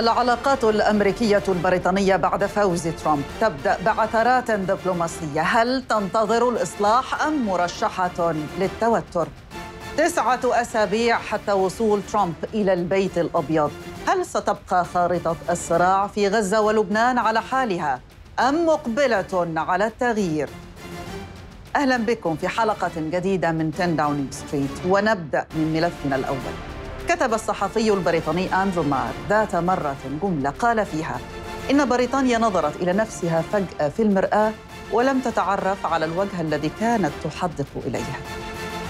العلاقات الأمريكية البريطانية بعد فوز ترامب تبدأ بعثرات دبلوماسية هل تنتظر الإصلاح أم مرشحة للتوتر؟ تسعة أسابيع حتى وصول ترامب إلى البيت الأبيض هل ستبقى خارطة الصراع في غزة ولبنان على حالها أم مقبلة على التغيير؟ أهلا بكم في حلقة جديدة من 10 داونينج ستريت ونبدأ من ملفنا الأول كتب الصحفي البريطاني أندرو مار ذات مرة جملة قال فيها إن بريطانيا نظرت إلى نفسها فجأة في المرآة ولم تتعرف على الوجه الذي كانت تحدق إليه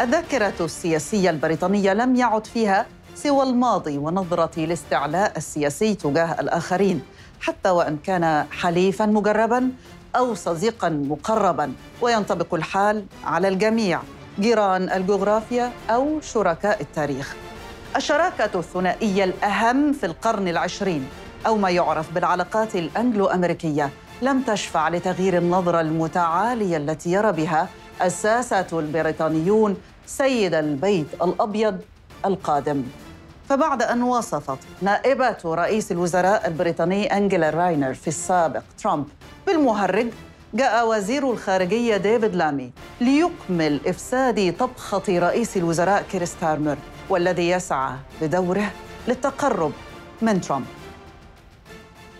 الذاكرة السياسية البريطانية لم يعد فيها سوى الماضي ونظرة الاستعلاء السياسي تجاه الآخرين حتى وإن كان حليفا مجربا أو صديقا مقربا وينطبق الحال على الجميع جيران الجغرافيا أو شركاء التاريخ الشراكة الثنائية الأهم في القرن العشرين أو ما يعرف بالعلاقات الأنجلو أمريكية لم تشفع لتغيير النظرة المتعالية التي يرى بها الساسة البريطانيون سيد البيت الأبيض القادم فبعد أن وصفت نائبة رئيس الوزراء البريطاني أنجلا راينر في السابق ترامب بالمهرج جاء وزير الخارجية ديفيد لامي ليكمل إفساد طبخة رئيس الوزراء كريستارمر والذي يسعى بدوره للتقرب من ترامب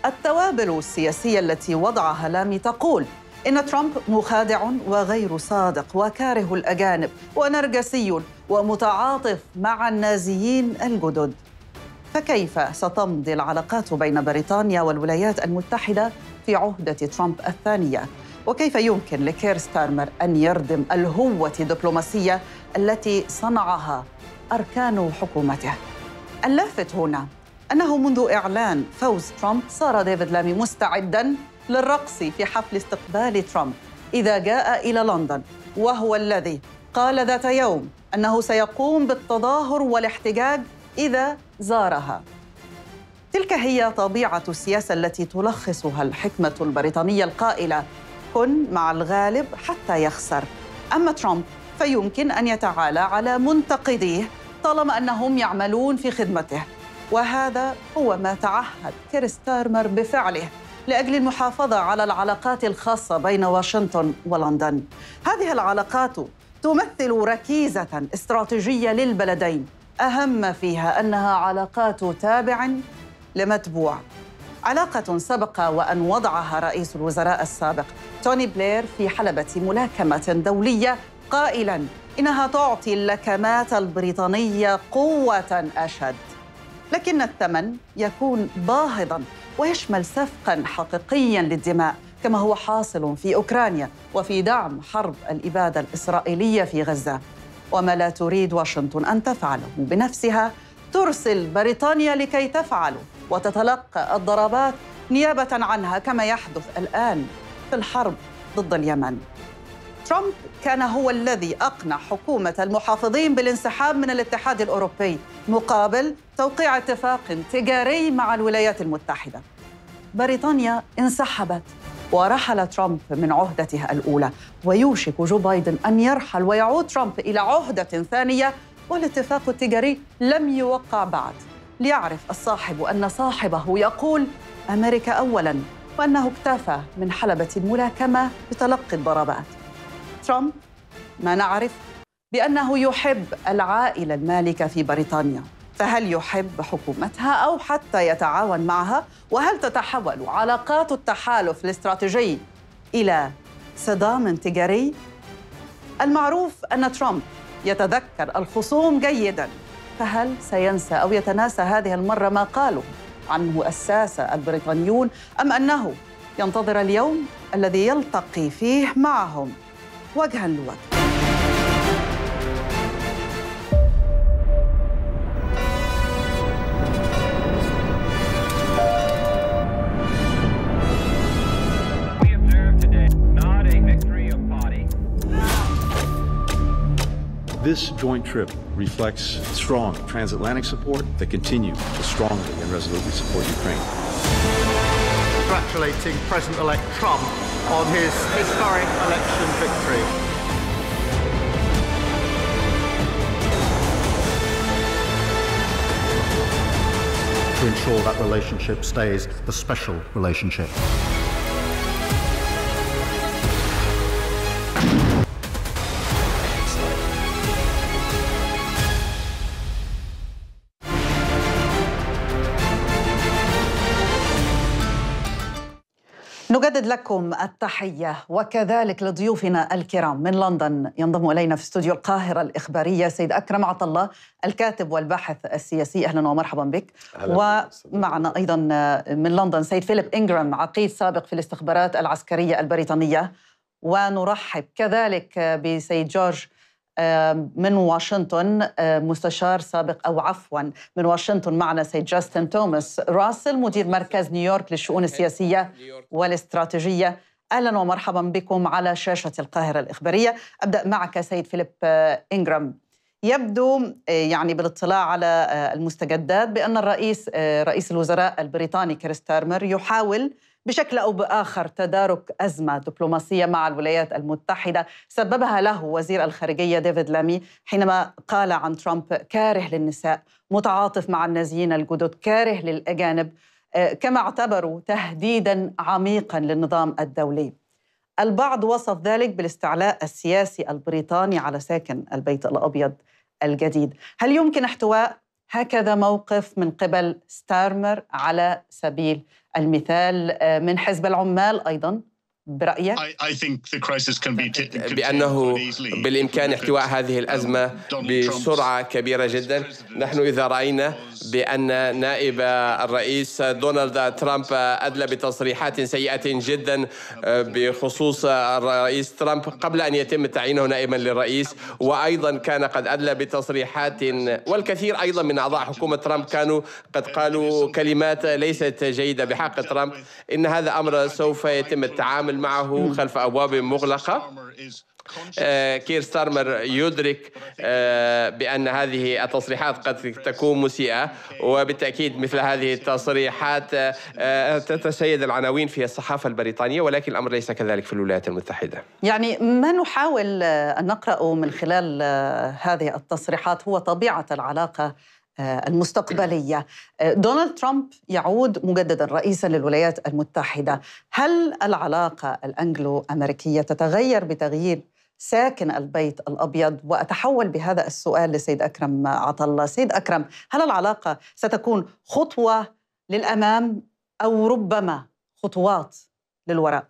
التوابل السياسية التي وضعها لامي تقول إن ترامب مخادع وغير صادق وكاره الأجانب ونرجسي ومتعاطف مع النازيين الجدد فكيف ستمضي العلاقات بين بريطانيا والولايات المتحدة في عهدة ترامب الثانية؟ وكيف يمكن لكير ستارمر أن يردم الهوة الدبلوماسية التي صنعها أركان حكومته اللافت هنا أنه منذ إعلان فوز ترامب صار ديفيد لامي مستعدا للرقص في حفل استقبال ترامب إذا جاء إلى لندن وهو الذي قال ذات يوم أنه سيقوم بالتظاهر والاحتجاج إذا زارها تلك هي طبيعة السياسة التي تلخصها الحكمة البريطانية القائلة كن مع الغالب حتى يخسر أما ترامب فيمكن أن يتعالى على منتقديه طالما أنهم يعملون في خدمته وهذا هو ما تعهد كيرستارمر بفعله لاجل المحافظه على العلاقات الخاصه بين واشنطن ولندن. هذه العلاقات تمثل ركيزه استراتيجيه للبلدين، اهم فيها انها علاقات تابع لمتبوع. علاقة سبق وأن وضعها رئيس الوزراء السابق توني بلير في حلبة ملاكمة دولية قائلا إنها تعطي اللكمات البريطانية قوة أشد لكن الثمن يكون باهظا ويشمل سفقا حقيقيا للدماء كما هو حاصل في أوكرانيا وفي دعم حرب الإبادة الإسرائيلية في غزة وما لا تريد واشنطن أن تفعله بنفسها ترسل بريطانيا لكي تفعله وتتلقى الضربات نيابة عنها كما يحدث الآن في الحرب ضد اليمن ترامب كان هو الذي أقنع حكومة المحافظين بالانسحاب من الاتحاد الأوروبي مقابل توقيع اتفاق تجاري مع الولايات المتحدة بريطانيا انسحبت ورحل ترامب من عهدتها الأولى ويوشك جو بايدن أن يرحل ويعود ترامب إلى عهدة ثانية والاتفاق التجاري لم يوقع بعد ليعرف الصاحب أن صاحبه يقول أمريكا أولاً وأنه اكتفى من حلبة الملاكمة بتلقي الضربات ترامب ما نعرف بأنه يحب العائلة المالكة في بريطانيا فهل يحب حكومتها أو حتى يتعاون معها وهل تتحول علاقات التحالف الاستراتيجي إلى صدام تجاري؟ المعروف أن ترامب يتذكر الخصوم جيدا فهل سينسى أو يتناسى هذه المرة ما قالوا عنه أساس البريطانيون أم أنه ينتظر اليوم الذي يلتقي فيه معهم وجها لوجه This joint trip reflects strong transatlantic support that continues to strongly and resolutely support Ukraine. Congratulating President-elect Trump on his historic election victory. to ensure that relationship stays the special relationship. أجدد لكم التحية وكذلك لضيوفنا الكرام من لندن ينضم إلينا في استوديو القاهرة الإخبارية سيد أكرم عطا الله الكاتب والباحث السياسي أهلا ومرحبا بك أهلاً ومعنا أيضا من لندن سيد فيليب إنجرام عقيد سابق في الاستخبارات العسكرية البريطانية ونرحب كذلك بسيد جورج من واشنطن مستشار سابق او عفوا من واشنطن معنا سيد جاستن توماس راسل مدير مركز نيويورك للشؤون السياسيه والاستراتيجيه اهلا ومرحبا بكم على شاشه القاهره الاخباريه ابدا معك سيد فيليب آه، انجرام يبدو آه، يعني بالاطلاع على آه، المستجدات بان الرئيس رئيس الوزراء البريطاني كريستارمر يحاول بشكل او باخر تدارك ازمه دبلوماسيه مع الولايات المتحده سببها له وزير الخارجيه ديفيد لامي حينما قال عن ترامب كاره للنساء متعاطف مع النازيين الجدد كاره للاجانب آه، كما اعتبروا تهديدا عميقا للنظام الدولي البعض وصف ذلك بالاستعلاء السياسي البريطاني على ساكن البيت الابيض الجديد هل يمكن احتواء هكذا موقف من قبل ستارمر على سبيل المثال آه، من حزب العمال ايضا برأيك؟ بأنه بالإمكان احتواء هذه um, الأزمة بسرعة كبيرة جدا نحن إذا رأينا بأن نائب الرئيس دونالد ترامب أدلى بتصريحات سيئة جدا آه، بخصوص الرئيس ترامب قبل أن يتم تعيينه نائبا للرئيس وأيضا كان قد أدلى بتصريحات والكثير أيضا من أعضاء حكومة ترامب كانوا قد قالوا كلمات ليست جيدة بحق ترامب إن هذا أمر سوف يتم التعامل يتعامل معه خلف أبواب مغلقة آه، كير ستارمر يدرك آه، بأن هذه التصريحات قد تكون مسيئة وبالتأكيد مثل هذه التصريحات آه، تتسيد العناوين في الصحافة البريطانية ولكن الأمر ليس كذلك في الولايات المتحدة يعني ما نحاول أن نقرأه من خلال هذه التصريحات هو طبيعة العلاقة آه، المستقبليه آه، دونالد ترامب يعود مجددا رئيسا للولايات المتحده هل العلاقه الانجلو امريكيه تتغير بتغيير ساكن البيت الابيض واتحول بهذا السؤال لسيد اكرم عطله سيد اكرم هل العلاقه ستكون خطوه للامام او ربما خطوات للوراء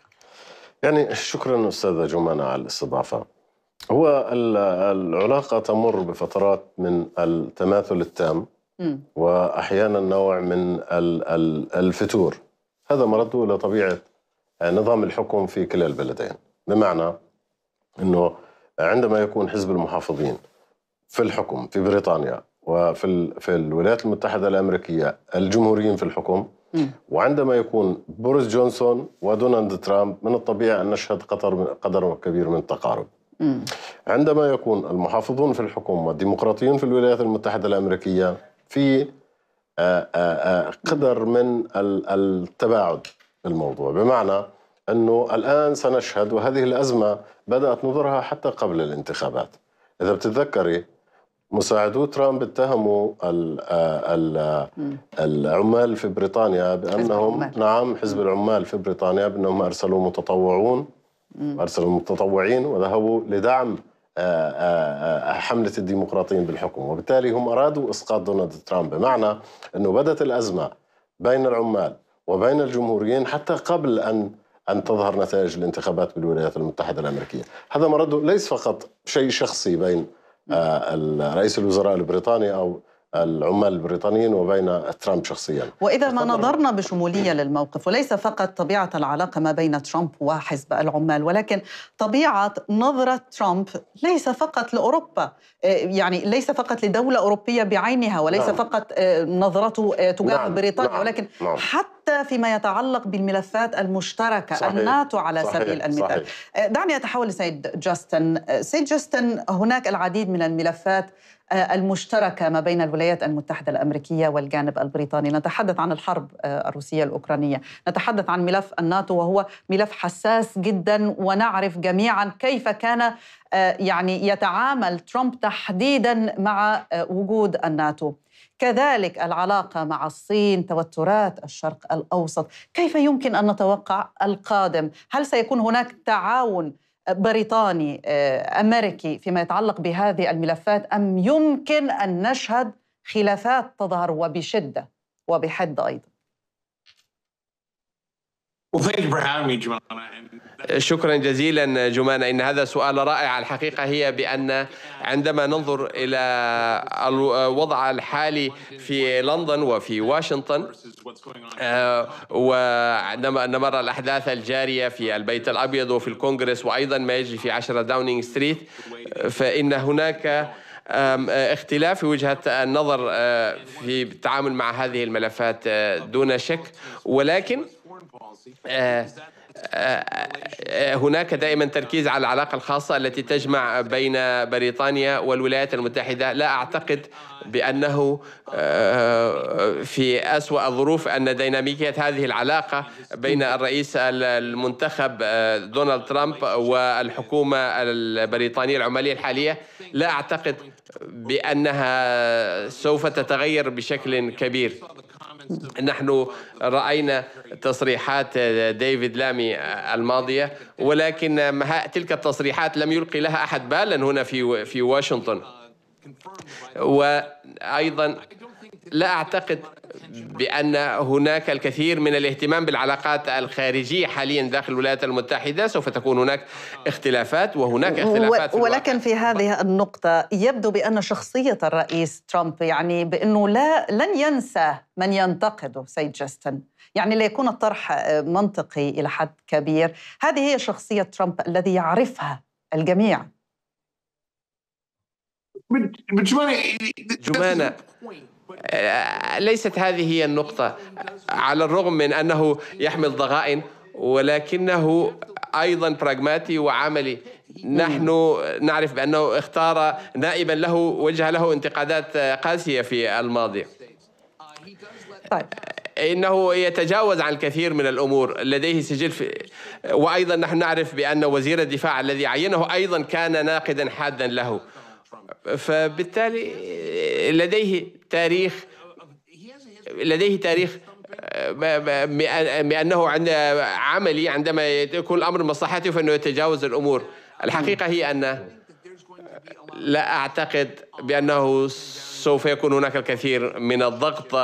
يعني شكرا استاذه جمانه على الاستضافه هو العلاقة تمر بفترات من التماثل التام م. وأحيانا نوع من الفتور هذا مرده إلى طبيعة نظام الحكم في كلا البلدين بمعنى أنه عندما يكون حزب المحافظين في الحكم في بريطانيا وفي في الولايات المتحدة الأمريكية الجمهوريين في الحكم وعندما يكون بوريس جونسون ودونالد ترامب من الطبيعي أن نشهد قدر قدر كبير من التقارب عندما يكون المحافظون في الحكومة والديمقراطيين في الولايات المتحدة الأمريكية في آه، آه، آه، قدر من التباعد الموضوع بمعنى أنه الآن سنشهد وهذه الأزمة بدأت نظرها حتى قبل الانتخابات إذا بتتذكري مساعدو ترامب اتهموا العمال في بريطانيا بانهم حزب نعم حزب العمال في بريطانيا بانهم ارسلوا متطوعون أرسلوا المتطوعين وذهبوا لدعم آه، آه، آه، حملة الديمقراطيين بالحكم وبالتالي هم أرادوا إسقاط دونالد ترامب بمعنى أنه بدت الأزمة بين العمال وبين الجمهوريين حتى قبل أن أن تظهر نتائج الانتخابات بالولايات المتحدة الأمريكية هذا مرده ليس فقط شيء شخصي بين رئيس الوزراء البريطاني أو العمال البريطانيين وبين ترامب شخصيا وإذا ما نظرنا بشمولية للموقف وليس فقط طبيعة العلاقة ما بين ترامب وحزب العمال ولكن طبيعة نظرة ترامب ليس فقط لأوروبا آه، يعني ليس فقط لدولة أوروبية بعينها وليس نعم. فقط آه، نظرته آه، تجاه نعم. بريطانيا نعم. ولكن نعم. حتى فيما يتعلق بالملفات المشتركة صحيح. الناتو على صحيح. سبيل المثال صحيح. دعني أتحول لسيد جاستن سيد جاستن هناك العديد من الملفات آه، المشتركه ما بين الولايات المتحده الامريكيه والجانب البريطاني، نتحدث عن الحرب آه، الروسيه الاوكرانيه، نتحدث عن ملف الناتو وهو ملف حساس جدا ونعرف جميعا كيف كان آه، يعني يتعامل ترامب تحديدا مع وجود الناتو. كذلك العلاقه مع الصين توترات الشرق الاوسط كيف يمكن ان نتوقع القادم هل سيكون هناك تعاون بريطاني آه، امريكي فيما يتعلق بهذه الملفات ام يمكن ان نشهد خلافات تظهر وبشده وبحد ايضا Well, thank you for having me, Jumana. شكرا جزيلا جمانة إن هذا سؤال رائع الحقيقة هي بأن عندما ننظر إلى الوضع الحالي في لندن وفي واشنطن آه، وعندما نرى الأحداث الجارية في البيت الأبيض وفي الكونغرس وأيضا ما يجري في 10 داونينغ ستريت فإن هناك آه، اختلاف وجهة النظر آه، في التعامل مع هذه الملفات دون شك ولكن آه، آه، آه، هناك دائما تركيز على العلاقة الخاصة التي تجمع بين بريطانيا والولايات المتحدة لا أعتقد بأنه في أسوأ الظروف أن ديناميكية هذه العلاقة بين الرئيس المنتخب دونالد ترامب والحكومة البريطانية العمالية الحالية لا أعتقد بأنها سوف تتغير بشكل كبير نحن راينا تصريحات ديفيد لامي الماضيه ولكن تلك التصريحات لم يلقي لها احد بالا هنا في في واشنطن وايضا لا أعتقد بأن هناك الكثير من الاهتمام بالعلاقات الخارجية حاليا داخل الولايات المتحدة سوف تكون هناك اختلافات وهناك اختلافات ولكن في هذه النقطة يبدو بأن شخصية الرئيس ترامب يعني بأنه لا لن ينسى من ينتقده سيد جاستن يعني ليكون الطرح منطقي إلى حد كبير هذه هي شخصية ترامب الذي يعرفها الجميع جمانة ليست هذه هي النقطة على الرغم من أنه يحمل ضغائن ولكنه أيضا براغماتي وعملي نحن نعرف بأنه اختار نائبا له وجه له انتقادات قاسية في الماضي طيب. انه يتجاوز عن الكثير من الامور لديه سجل في وايضا نحن نعرف بان وزير الدفاع الذي عينه ايضا كان ناقدا حادا له فبالتالي لديه تاريخ لديه تاريخ بأنه آه، عند عملي عندما يكون الأمر مصلحته فإنه يتجاوز الأمور الحقيقة هي أن لا أعتقد بأنه سوف يكون هناك الكثير من الضغط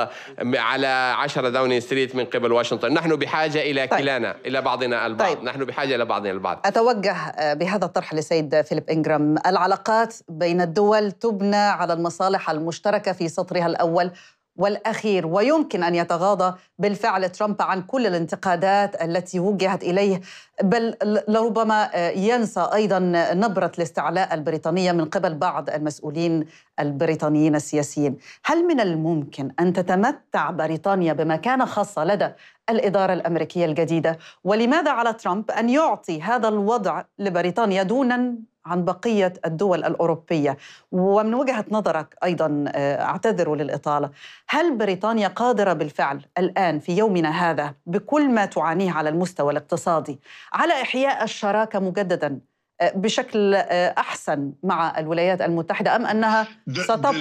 على 10 داونين ستريت من قبل واشنطن نحن بحاجة إلى طيب. كلانا إلى بعضنا البعض طيب. نحن بحاجة إلى بعضنا البعض أتوجه آه، بهذا الطرح لسيد فيليب إنجرام العلاقات بين الدول تبنى على المصالح المشتركة في سطرها الأول والاخير ويمكن ان يتغاضى بالفعل ترامب عن كل الانتقادات التي وجهت اليه بل لربما آه، ينسى ايضا نبره الاستعلاء البريطانيه من قبل بعض المسؤولين البريطانيين السياسيين، هل من الممكن ان تتمتع بريطانيا بمكانه خاصه لدى الاداره الامريكيه الجديده؟ ولماذا على ترامب ان يعطي هذا الوضع لبريطانيا دونا عن بقية الدول الأوروبية ومن وجهة نظرك أيضا آه، أعتذر للإطالة هل بريطانيا قادرة بالفعل الآن في يومنا هذا بكل ما تعانيه على المستوى الاقتصادي على إحياء الشراكة مجددا آه، بشكل آه، أحسن مع الولايات المتحدة أم أنها ستبقى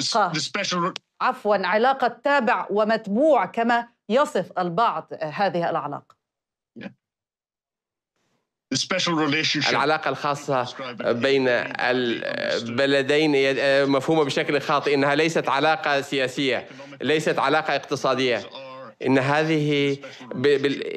عفوا علاقة تابع ومتبوع كما يصف البعض هذه العلاقة العلاقة الخاصة بين البلدين مفهومة بشكل خاطئ إنها ليست علاقة سياسية ليست علاقة اقتصادية ان هذه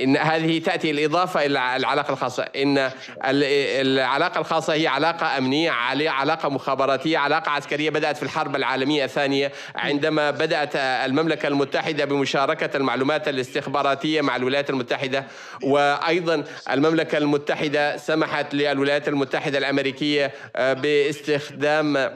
ان هذه تاتي الاضافه الى العلاقه الخاصه ان العلاقه الخاصه هي علاقه امنيه علاقه مخابراتيه علاقه عسكريه بدات في الحرب العالميه الثانيه عندما بدات المملكه المتحده بمشاركه المعلومات الاستخباراتيه مع الولايات المتحده وايضا المملكه المتحده سمحت للولايات المتحده الامريكيه آه، باستخدام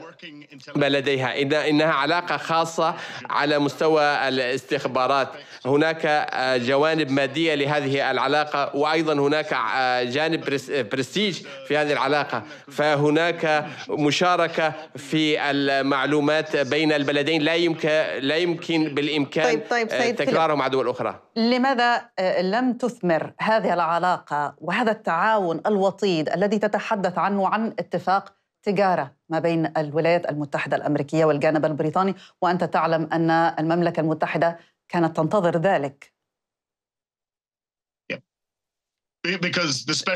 ما لديها إنها علاقة خاصة على مستوى الاستخبارات هناك آه، جوانب مادية لهذه العلاقة وأيضا هناك آه، جانب برستيج في هذه العلاقة فهناك مشاركة في المعلومات بين البلدين لا يمكن لا يمكن بالإمكان طيب طيب آه، سيد تكرارهم مع دول أخرى لماذا لم تثمر هذه العلاقة وهذا التعاون الوطيد الذي تتحدث عنه عن اتفاق تجارة ما بين الولايات المتحدة الأمريكية والجانب البريطاني وأنت تعلم أن المملكة المتحدة كانت تنتظر ذلك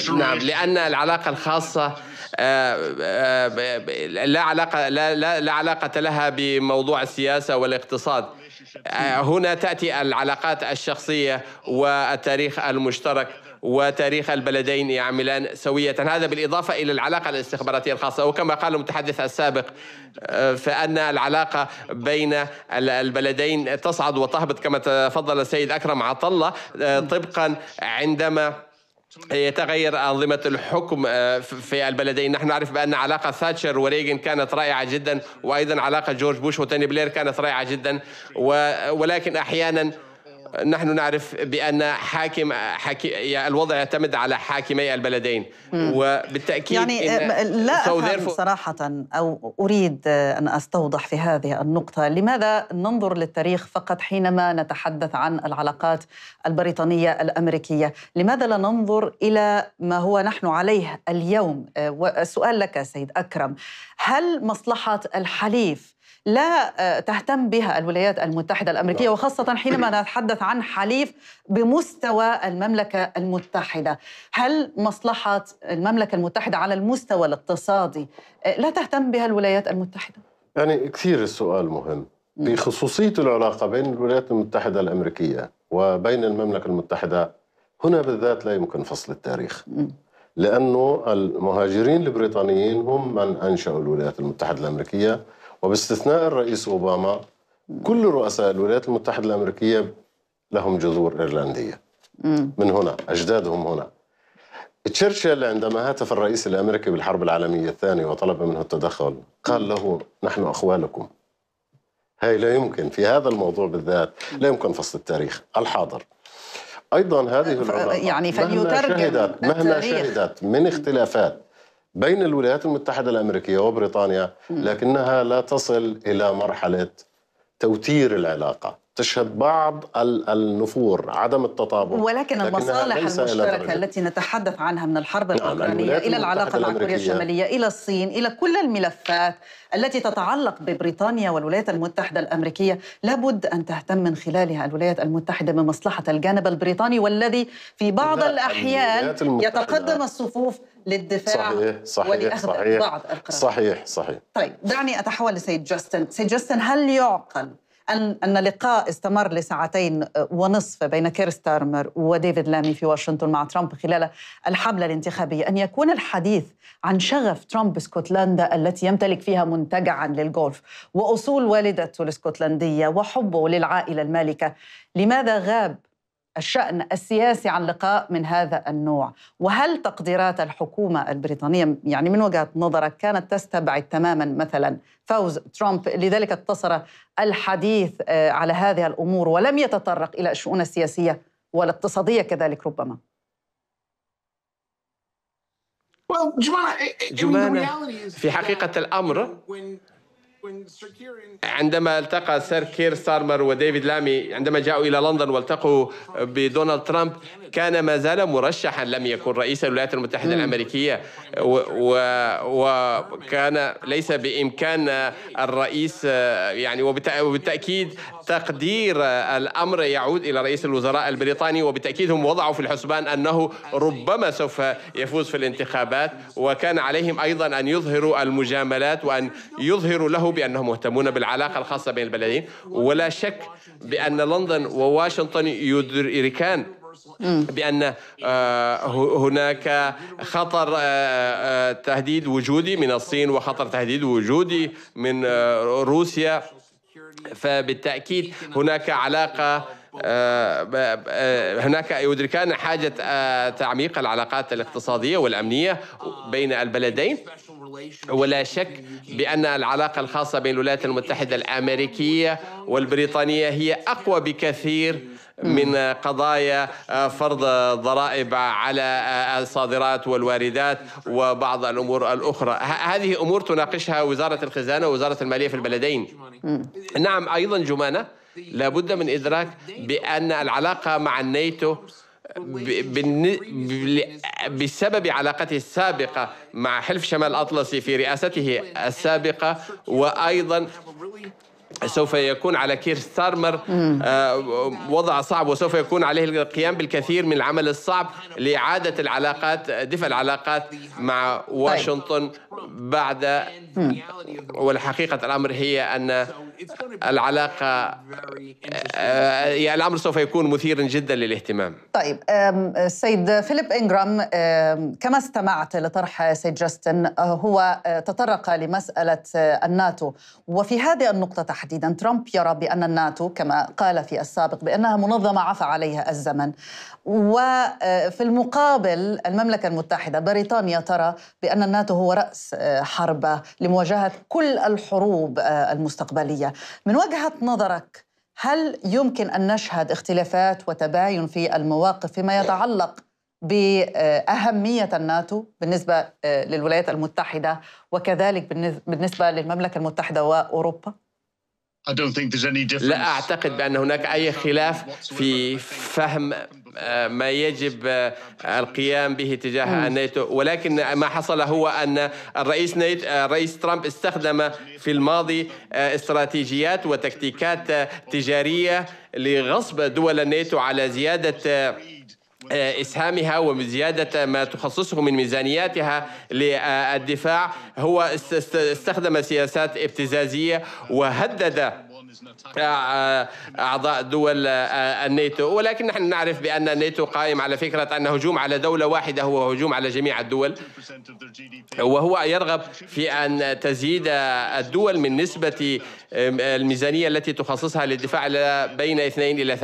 نعم لأن العلاقة الخاصة آه، آه، لا علاقة لا, لا, لا علاقة لها بموضوع السياسة والاقتصاد آه، هنا تأتي العلاقات الشخصية والتاريخ المشترك وتاريخ البلدين يعملان سوية هذا بالإضافة إلى العلاقة الاستخباراتية الخاصة وكما قال المتحدث السابق آه، فأن العلاقة بين البلدين تصعد وتهبط كما تفضل السيد أكرم عطلة آه، طبقا عندما يتغير أنظمة الحكم آه، في البلدين نحن نعرف بأن علاقة ثاتشر وريغن كانت رائعة جدا وأيضا علاقة جورج بوش وتوني بلير كانت رائعة جدا ولكن أحيانا نحن نعرف بأن حاكم حاكي الوضع يعتمد على حاكمي البلدين مم. وبالتأكيد يعني آه، لا أفهم صراحة أو أريد آه، أن أستوضح في هذه النقطة لماذا ننظر للتاريخ فقط حينما نتحدث عن العلاقات البريطانية الأمريكية لماذا لا ننظر إلى ما هو نحن عليه اليوم آه، والسؤال لك سيد أكرم هل مصلحة الحليف لا آه، تهتم بها الولايات المتحدة الأمريكية نعم. وخاصة حينما نتحدث عن حليف بمستوى المملكة المتحدة هل مصلحة المملكة المتحدة على المستوى الاقتصادي آه، لا تهتم بها الولايات المتحدة؟ يعني كثير السؤال مهم بخصوصية العلاقة بين الولايات المتحدة الأمريكية وبين المملكة المتحدة هنا بالذات لا يمكن فصل التاريخ لأنه المهاجرين البريطانيين هم من أنشأوا الولايات المتحدة الأمريكية وباستثناء الرئيس أوباما كل رؤساء الولايات المتحدة الأمريكية لهم جذور إيرلندية من هنا أجدادهم هنا تشرشل عندما هاتف الرئيس الأمريكي بالحرب العالمية الثانية وطلب منه التدخل قال له نحن أخوالكم هاي لا يمكن في هذا الموضوع بالذات لا يمكن فصل التاريخ الحاضر أيضا هذه العلاقة يعني فليترجم مهما شهدت مهما شهدت من اختلافات بين الولايات المتحدة الأمريكية وبريطانيا لكنها لا تصل إلى مرحلة توتير العلاقة تشهد بعض النفور عدم التطابق ولكن المصالح المشتركة التي نتحدث عنها من الحرب نعم، الأوكرانية نعم إلى العلاقة مع كوريا الشمالية إلى الصين إلى كل الملفات التي تتعلق ببريطانيا والولايات المتحدة الأمريكية لابد أن تهتم من خلالها الولايات المتحدة بمصلحة الجانب البريطاني والذي في بعض الأحيان يتقدم الصفوف للدفاع صحيح صحيح ولأخذ صحيح بعض القرارات صحيح صحيح طيب دعني أتحول لسيد جاستن سيد جاستن هل يعقل أن أن لقاء استمر لساعتين آه، ونصف بين كير ستارمر وديفيد لامي في واشنطن مع ترامب خلال الحملة الانتخابية أن يكون الحديث عن شغف ترامب اسكتلندا التي يمتلك فيها منتجعا للجولف وأصول والدته الاسكتلندية وحبه للعائلة المالكة لماذا غاب الشأن السياسي عن لقاء من هذا النوع وهل تقديرات الحكومة البريطانية يعني من وجهة نظرك كانت تستبعد تماما مثلا فوز ترامب لذلك اقتصر الحديث آه، على هذه الأمور ولم يتطرق إلى الشؤون السياسية والاقتصادية كذلك ربما جمانة في حقيقة الأمر عندما التقى سير كير سارمر وديفيد لامي عندما جاءوا إلى لندن والتقوا بدونالد ترامب كان ما زال مرشحا لم يكن رئيس الولايات المتحدة الأمريكية وكان ليس بإمكان الرئيس يعني وبالتأكيد تقدير آه، الأمر يعود إلى رئيس الوزراء البريطاني وبالتأكيد هم وضعوا في الحسبان أنه ربما سوف يفوز في الانتخابات وكان عليهم أيضا أن يظهروا المجاملات وأن يظهروا له بأنهم مهتمون بالعلاقة الخاصة بين البلدين ولا شك بأن لندن وواشنطن يدركان بأن آه، هناك خطر آه، تهديد وجودي من الصين وخطر تهديد وجودي من روسيا فبالتأكيد هناك علاقة آه، آه، هناك يدركان حاجة آه، تعميق العلاقات الاقتصادية والأمنية بين البلدين ولا شك بأن العلاقة الخاصة بين الولايات المتحدة الأمريكية والبريطانية هي أقوى بكثير من قضايا آه، فرض ضرائب على آه، الصادرات والواردات وبعض الامور الاخرى هذه امور تناقشها وزاره الخزانه ووزاره الماليه في البلدين نعم ايضا جمانه لابد من ادراك بان العلاقه مع الناتو بسبب علاقته السابقة مع حلف شمال الأطلسي في رئاسته السابقة وأيضا سوف يكون على كير ستارمر آه، وضع صعب وسوف يكون عليه القيام بالكثير من العمل الصعب لإعادة العلاقات دفع العلاقات مع طيب. واشنطن بعد والحقيقة الأمر هي أن العلاقة آه، يعني الأمر سوف يكون مثيرا جدا للاهتمام طيب السيد فيليب انجرام كما استمعت لطرح سيد جاستن آه، هو آه، تطرق لمسألة الناتو وفي هذه النقطة تحديدا ترامب يرى بأن الناتو كما قال في السابق بأنها منظمة عفى عليها الزمن وفي المقابل المملكة المتحدة بريطانيا ترى بأن الناتو هو رأس حربة لمواجهة كل الحروب المستقبلية من وجهة نظرك هل يمكن أن نشهد اختلافات وتباين في المواقف فيما يتعلق بأهمية الناتو بالنسبة آه، للولايات المتحدة وكذلك بالنسبة للمملكة المتحدة وأوروبا؟ لا أعتقد بأن هناك أي uh, خلاف في فهم uh, ما يجب uh, القيام به تجاه hmm. الناتو ولكن ما حصل هو أن الرئيس نيت الرئيس ترامب استخدم في الماضي استراتيجيات وتكتيكات تجارية لغصب دول الناتو على زيادة آه، إسهامها وزيادة ما تخصصه من ميزانياتها للدفاع هو استخدم سياسات ابتزازية وهدد آه، أعضاء دول آه، آه، الناتو ولكن نحن نعرف بأن الناتو قائم على فكرة أن هجوم على دولة واحدة هو هجوم على جميع الدول وهو يرغب في أن تزيد الدول من نسبة الميزانية التي تخصصها للدفاع بين 2 إلى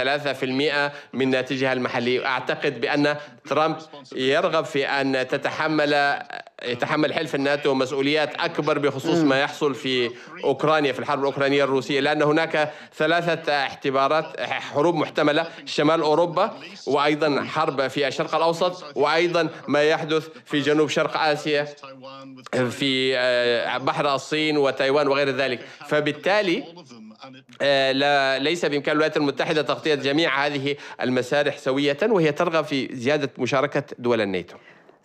3% من ناتجها المحلي أعتقد بأن ترامب يرغب في أن تتحمل يتحمل حلف الناتو مسؤوليات أكبر بخصوص ما يحصل في أوكرانيا في الحرب الأوكرانية الروسية لأن هناك ثلاثة احتبارات حروب محتملة شمال أوروبا وأيضا حرب في الشرق الأوسط وأيضا ما يحدث في جنوب شرق آسيا في آه، بحر الصين وتايوان وغير ذلك فبالتالي آه، لا ليس بإمكان الولايات المتحدة تغطية جميع هذه المسارح سوية وهي ترغب في زيادة مشاركة دول الناتو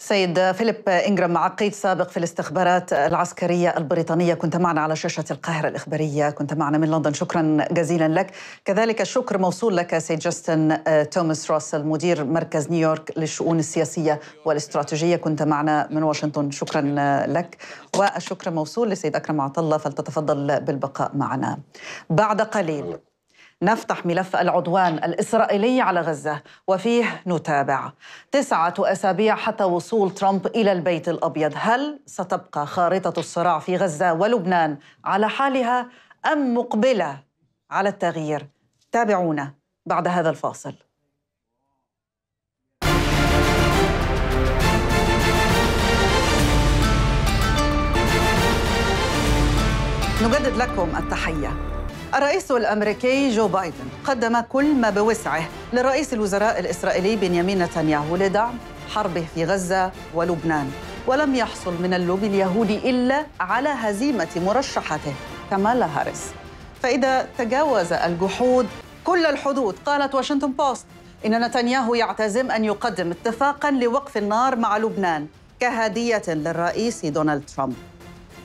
سيد فيليب إنجرام عقيد سابق في الاستخبارات العسكرية البريطانية كنت معنا على شاشة القاهرة الإخبارية كنت معنا من لندن شكرا جزيلا لك كذلك الشكر موصول لك سيد جاستن آه، توماس راسل مدير مركز نيويورك للشؤون السياسية والاستراتيجية كنت معنا من واشنطن شكرا آه، لك والشكر موصول لسيد أكرم عطلة فلتتفضل بالبقاء معنا بعد قليل نفتح ملف العدوان الإسرائيلي على غزة وفيه نتابع تسعة أسابيع حتى وصول ترامب إلى البيت الأبيض هل ستبقى خارطة الصراع في غزة ولبنان على حالها أم مقبلة على التغيير تابعونا بعد هذا الفاصل نجدد لكم التحيه الرئيس الامريكي جو بايدن قدم كل ما بوسعه لرئيس الوزراء الاسرائيلي بنيامين نتنياهو لدعم حربه في غزه ولبنان ولم يحصل من اللوبي اليهودي الا على هزيمه مرشحته كمالا هاريس فاذا تجاوز الجحود كل الحدود قالت واشنطن بوست ان نتنياهو يعتزم ان يقدم اتفاقا لوقف النار مع لبنان كهديه للرئيس دونالد ترامب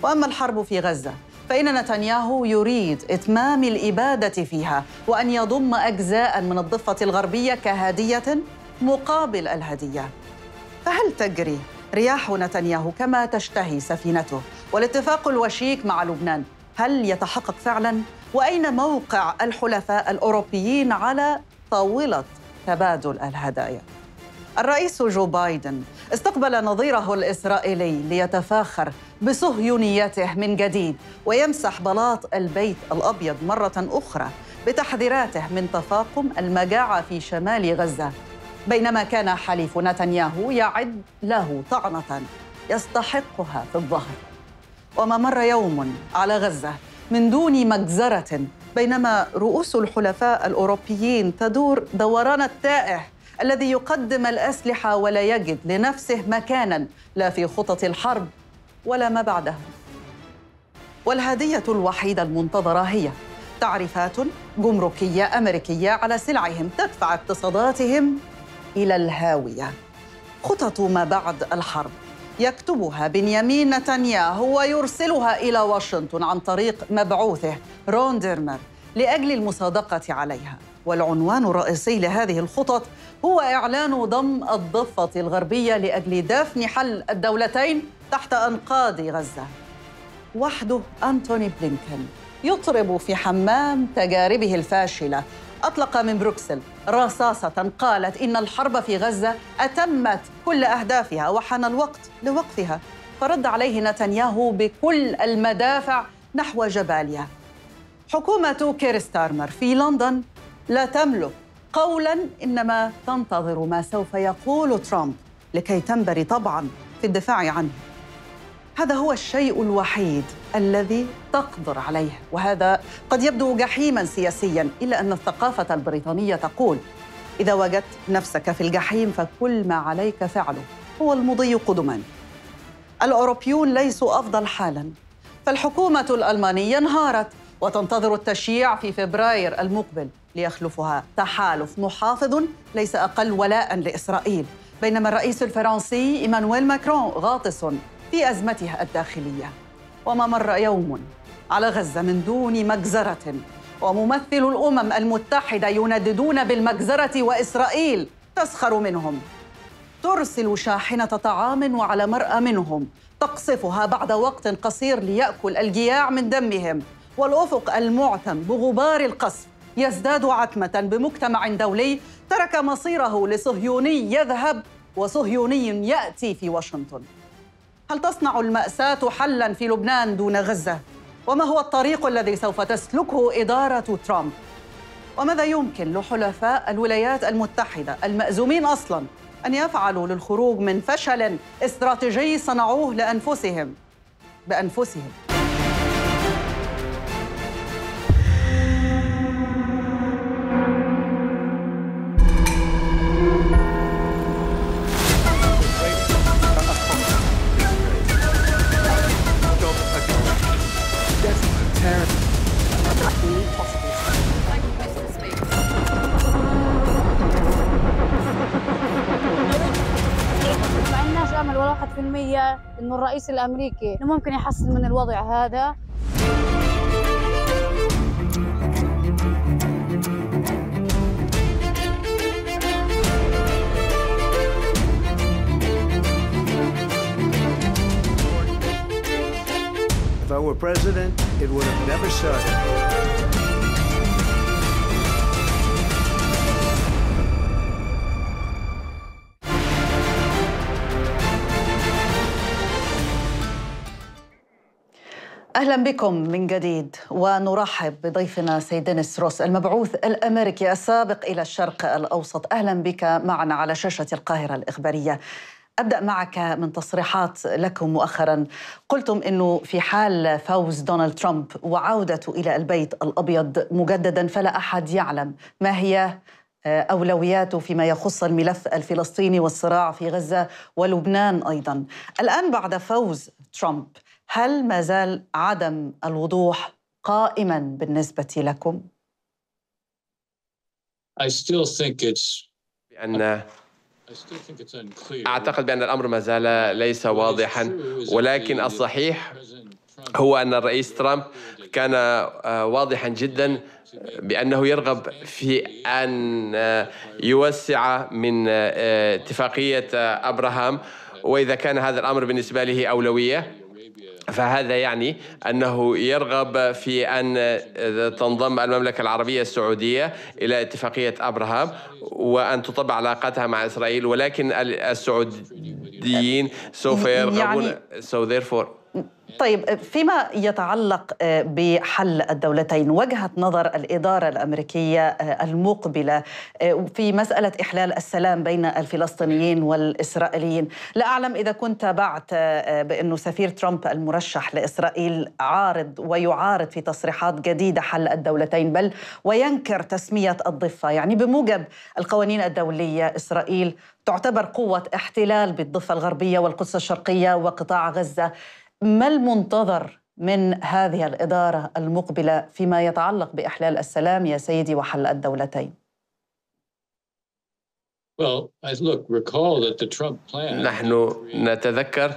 واما الحرب في غزه فإن نتنياهو يريد إتمام الإبادة فيها وأن يضم أجزاء من الضفة الغربية كهدية مقابل الهدية فهل تجري رياح نتنياهو كما تشتهي سفينته والاتفاق الوشيك مع لبنان هل يتحقق فعلا واين موقع الحلفاء الاوروبيين على طاوله تبادل الهدايا الرئيس جو بايدن استقبل نظيره الاسرائيلي ليتفاخر بصهيونيته من جديد ويمسح بلاط البيت الابيض مره اخرى بتحذيراته من تفاقم المجاعه في شمال غزه بينما كان حليف نتنياهو يعد له طعنه يستحقها في الظهر وما مر يوم على غزه من دون مجزره بينما رؤوس الحلفاء الاوروبيين تدور دوران التائه الذي يقدم الأسلحة ولا يجد لنفسه مكانا لا في خطط الحرب ولا ما بعدها والهدية الوحيدة المنتظرة هي تعريفات جمركية أمريكية على سلعهم تدفع اقتصاداتهم إلى الهاوية خطط ما بعد الحرب يكتبها بنيامين نتنياهو ويرسلها إلى واشنطن عن طريق مبعوثه رون ديرمر لأجل المصادقة عليها والعنوان الرئيسي لهذه الخطط هو إعلان ضم الضفة الغربية لأجل دفن حل الدولتين تحت أنقاض غزة وحده أنتوني بلينكن يطرب في حمام تجاربه الفاشلة أطلق من بروكسل رصاصة قالت إن الحرب في غزة أتمت كل أهدافها وحان الوقت لوقفها فرد عليه نتنياهو بكل المدافع نحو جباليا حكومة كير ستارمر في لندن لا تملك قولا انما تنتظر ما سوف يقول ترامب لكي تنبري طبعا في الدفاع عنه هذا هو الشيء الوحيد الذي تقدر عليه وهذا قد يبدو جحيما سياسيا الا ان الثقافه البريطانيه تقول اذا وجدت نفسك في الجحيم فكل ما عليك فعله هو المضي قدما الاوروبيون ليسوا افضل حالا فالحكومه الالمانيه انهارت وتنتظر التشييع في فبراير المقبل ليخلفها تحالف محافظ ليس أقل ولاء لإسرائيل بينما الرئيس الفرنسي إيمانويل ماكرون غاطس في أزمتها الداخلية وما مر يوم على غزة من دون مجزرة وممثل الأمم المتحدة ينددون بالمجزرة وإسرائيل تسخر منهم ترسل شاحنة طعام وعلى مرأى منهم تقصفها بعد وقت قصير ليأكل الجياع من دمهم والأفق المعتم بغبار القصف يزداد عتمة بمجتمع دولي ترك مصيره لصهيوني يذهب وصهيوني يأتي في واشنطن هل تصنع المأساة حلا في لبنان دون غزة؟ وما هو الطريق الذي سوف تسلكه إدارة ترامب؟ وماذا يمكن لحلفاء الولايات المتحدة المأزومين أصلاً أن يفعلوا للخروج من فشل استراتيجي صنعوه لأنفسهم بأنفسهم؟ 1% انه الرئيس الامريكي ممكن يحصل من الوضع هذا If I were president, it would have never started. اهلا بكم من جديد ونرحب بضيفنا سيد دينيس روس المبعوث الامريكي السابق الى الشرق الاوسط اهلا بك معنا على شاشه القاهره الاخباريه. ابدا معك من تصريحات لكم مؤخرا قلتم انه في حال فوز دونالد ترامب وعودته الى البيت الابيض مجددا فلا احد يعلم ما هي آه، أولوياته فيما يخص الملف الفلسطيني والصراع في غزة ولبنان أيضا الآن بعد فوز ترامب هل ما زال عدم الوضوح قائما بالنسبة لكم؟ I still think it's بأن أعتقد بأن الأمر ما زال ليس واضحا ولكن الصحيح هو أن الرئيس ترامب كان آه، واضحا جدا بأنه يرغب في أن آه، يوسع من آه، اتفاقية أبراهام وإذا كان هذا الأمر بالنسبة له أولوية فهذا يعني أنه يرغب في أن تنضم المملكة العربية السعودية إلى اتفاقية أبرهام وأن تطبع علاقتها مع إسرائيل ولكن السعوديين سوف يرغبون يعني so therefore طيب فيما يتعلق آه، بحل الدولتين وجهة نظر الإدارة الأمريكية آه، المقبلة آه، في مسألة إحلال السلام بين الفلسطينيين والإسرائيليين لا أعلم إذا كنت تابعت بأنه سفير ترامب المرشح لإسرائيل عارض ويعارض في تصريحات جديدة حل الدولتين بل وينكر تسمية الضفة يعني بموجب القوانين الدولية إسرائيل تعتبر قوة احتلال بالضفة الغربية والقدس الشرقية وقطاع غزة ما المنتظر من هذه الإدارة المقبلة فيما يتعلق بإحلال السلام يا سيدي وحل الدولتين؟ نحن نتذكر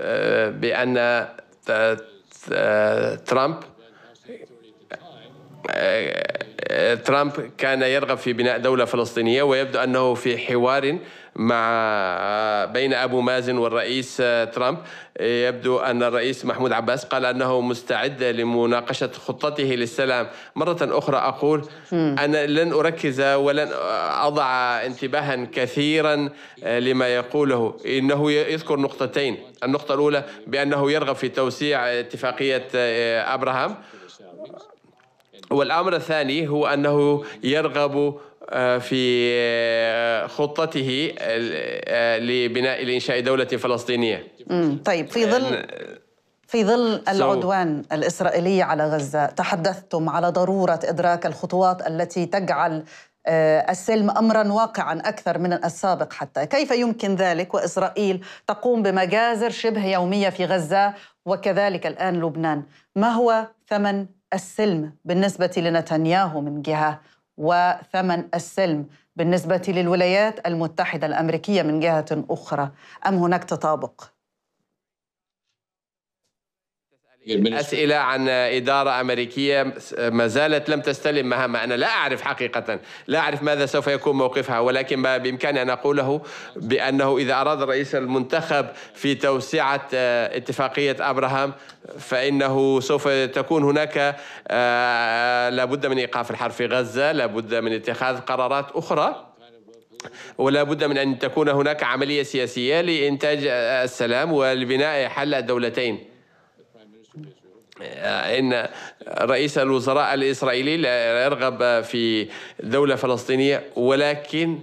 آه، بأن ترامب آه، آه، ترامب كان يرغب في بناء دولة فلسطينية ويبدو أنه في حوار مع بين ابو مازن والرئيس ترامب يبدو ان الرئيس محمود عباس قال انه مستعد لمناقشه خطته للسلام مره اخرى اقول انا لن اركز ولن اضع انتباها كثيرا لما يقوله انه يذكر نقطتين النقطه الاولى بانه يرغب في توسيع اتفاقيه ابراهام والامر الثاني هو انه يرغب آه، في آه، خطته آه، لبناء لانشاء دوله فلسطينيه. طيب في ظل في ظل العدوان الاسرائيلي على غزه تحدثتم على ضروره ادراك الخطوات التي تجعل السلم امرا واقعا اكثر من السابق حتى، كيف يمكن ذلك واسرائيل تقوم بمجازر شبه يوميه في غزه وكذلك الان لبنان، ما هو ثمن السلم بالنسبه لنتنياهو من جهه وثمن السلم بالنسبة للولايات المتحدة الأمريكية من جهة أخرى أم هناك تطابق؟ أسئلة عن إدارة أمريكية ما زالت لم تستلم مهامها أنا لا أعرف حقيقة لا أعرف ماذا سوف يكون موقفها ولكن ما بإمكاني أن أقوله بأنه إذا أراد الرئيس المنتخب في توسعة آه، اتفاقية أبراهام فإنه سوف تكون هناك آه، آه، لابد من إيقاف الحرب في غزة لابد من اتخاذ قرارات أخرى ولا بد من أن تكون هناك عملية سياسية لإنتاج السلام ولبناء حل الدولتين ان رئيس الوزراء الاسرائيلي لا يرغب في دوله فلسطينيه ولكن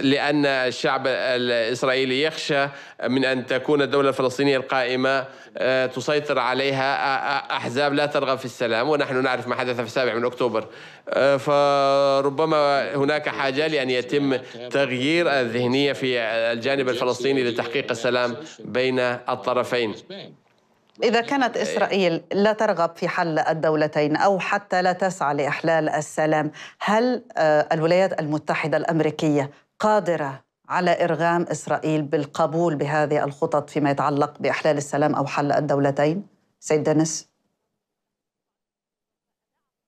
لان الشعب الاسرائيلي يخشى من ان تكون الدوله الفلسطينيه القائمه آه، تسيطر عليها آه، آه، احزاب لا ترغب في السلام ونحن نعرف ما حدث في السابع من اكتوبر فربما هناك حاجه لان يتم تغيير الذهنيه في الجانب الفلسطيني لتحقيق السلام بين الطرفين إذا كانت إيه. إسرائيل لا ترغب في حل الدولتين أو حتى لا تسعى لإحلال السلام هل آه، الولايات المتحدة الأمريكية قادرة على إرغام إسرائيل بالقبول بهذه الخطط فيما يتعلق بإحلال السلام أو حل الدولتين؟ سيد دنس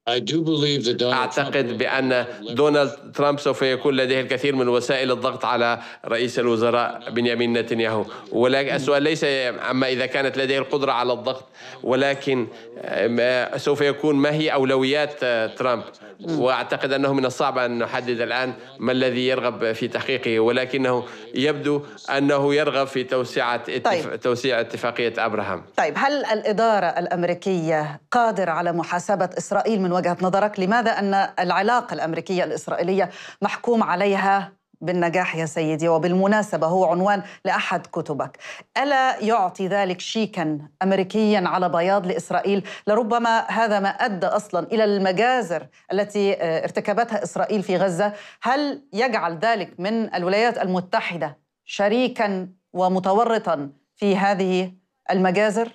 أعتقد بأن دونالد ترامب سوف يكون لديه الكثير من وسائل الضغط على رئيس الوزراء بنيامين نتنياهو ولكن السؤال ليس أما إذا كانت لديه القدرة على الضغط ولكن آه، سوف يكون ما هي أولويات آه، ترامب واعتقد انه من الصعب ان نحدد الان ما الذي يرغب في تحقيقه ولكنه يبدو انه يرغب في توسعه طيب. توسيع اتفاقيه ابراهام. طيب هل الاداره الامريكيه قادره على محاسبه اسرائيل من وجهه نظرك؟ لماذا ان العلاقه الامريكيه الاسرائيليه محكوم عليها بالنجاح يا سيدي وبالمناسبة هو عنوان لأحد كتبك ألا يعطي ذلك شيكا أمريكيا على بياض لإسرائيل لربما هذا ما أدى أصلا إلى المجازر التي آه، ارتكبتها إسرائيل في غزة هل يجعل ذلك من الولايات المتحدة شريكا ومتورطا في هذه المجازر؟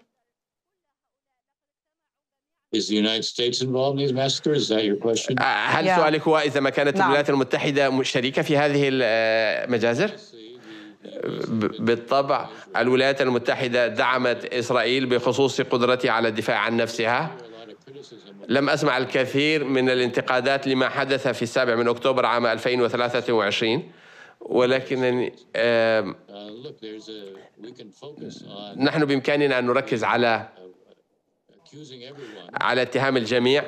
Is the United States involved in these massacres? Is that your question? Uh, هل yeah. سؤالك هو إذا ما كانت نعم. الولايات المتحدة شريكة في هذه المجازر؟ آه، uh, بالطبع الولايات المتحدة دعمت إسرائيل بخصوص قدرتها على الدفاع عن نفسها لم أسمع الكثير من الانتقادات لما حدث في السابع من أكتوبر عام 2023 ولكنني uh, نحن بإمكاننا أن نركز على على اتهام الجميع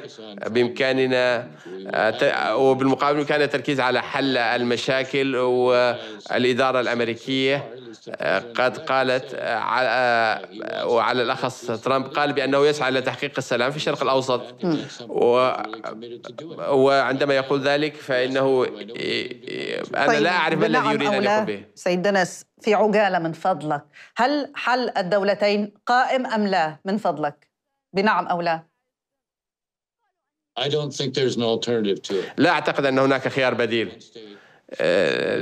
بإمكاننا آه، وبالمقابل بإمكاننا التركيز على حل المشاكل والإدارة الأمريكية آه، قد قالت آه، وعلى الأخص ترامب قال بأنه يسعى لتحقيق السلام في الشرق الأوسط و وعندما يقول ذلك فإنه أنا لا طيب، أعرف ما الذي يريد أن يقوم به سيد دنس في عجالة من فضلك هل حل الدولتين قائم أم لا من فضلك؟ بنعم أو لا؟ لا أعتقد أن هناك خيار بديل آه،